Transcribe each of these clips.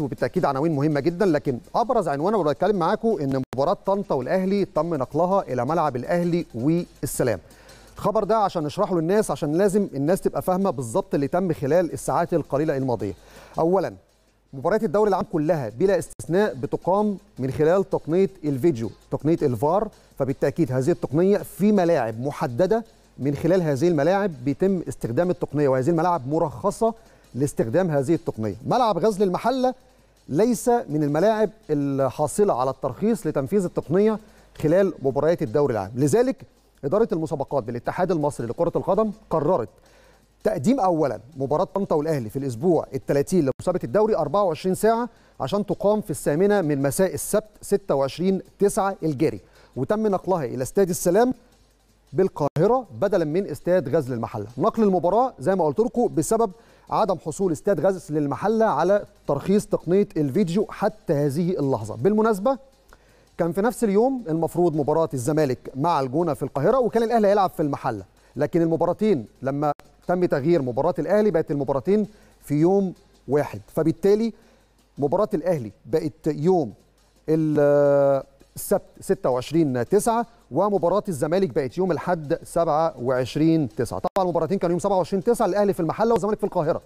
وبالتاكيد عناوين مهمه جدا لكن ابرز عنوان وانا بتكلم معاكم ان مباراه طنطا والاهلي تم نقلها الى ملعب الاهلي والسلام الخبر ده عشان نشرحه للناس عشان لازم الناس تبقى فاهمه بالظبط اللي تم خلال الساعات القليله الماضيه اولا مباريات الدوري العام كلها بلا استثناء بتقام من خلال تقنيه الفيديو تقنيه الفار فبالتاكيد هذه التقنيه في ملاعب محدده من خلال هذه الملاعب بيتم استخدام التقنيه وهذه الملاعب مرخصه لاستخدام هذه التقنية ملعب غزل المحلة ليس من الملاعب الحاصلة على الترخيص لتنفيذ التقنية خلال مباريات الدوري العام لذلك إدارة المسابقات بالاتحاد المصري لكرة القدم قررت تقديم أولا مباراة طنطا والأهلي في الأسبوع ال30 لمسابقة الدوري 24 ساعة عشان تقام في الثامنة من مساء السبت 26 9 الجاري وتم نقلها إلى استاد السلام بالقاهره بدلا من استاد غزل المحله نقل المباراه زي ما قلت لكم بسبب عدم حصول استاد غزل المحله على ترخيص تقنيه الفيديو حتى هذه اللحظه بالمناسبه كان في نفس اليوم المفروض مباراه الزمالك مع الجونه في القاهره وكان الاهلي هيلعب في المحله لكن المباراتين لما تم تغيير مباراه الاهلي بقت المباراتين في يوم واحد فبالتالي مباراه الاهلي بقت يوم السبت 26 9 ومباراه الزمالك بقت يوم الاحد 27 9 طبعا المباراتين كانوا يوم 27 9 الاهلي في المحله والزمالك في القاهره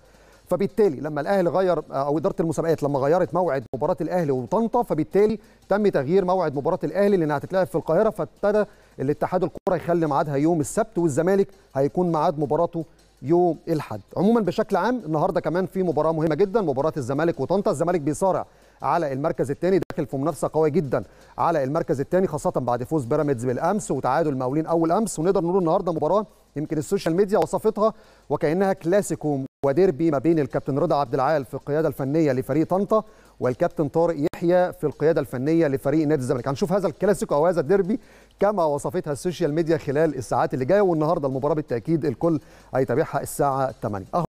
فبالتالي لما الاهلي غير آه، او اداره المسابقات لما غيرت موعد مباراه الاهلي وطنطا فبالتالي تم تغيير موعد مباراه الاهلي لانها هتتلعب في القاهره فابتدى الاتحاد الكوره يخلي ميعادها يوم السبت والزمالك هيكون ميعاد مباراته يوم الاحد عموما بشكل عام النهارده كمان في مباراه مهمه جدا مباراه الزمالك وطنطا الزمالك بيصارع على المركز الثاني داخل في منافسه قويه جدا على المركز الثاني خاصه بعد فوز بيراميدز بالامس وتعادل المقاولين اول امس ونقدر نقول النهارده مباراه يمكن السوشيال ميديا وصفتها وكانها كلاسيكو وديربي ما بين الكابتن رضا عبد العال في القياده الفنيه لفريق طنطا والكابتن طارق يحيى في القياده الفنيه لفريق نادي الزمالك هنشوف هذا الكلاسيكو او هذا الديربي كما وصفتها السوشيال ميديا خلال الساعات اللي جايه والنهارده المباراه بالتاكيد الكل هيتابعها الساعه 8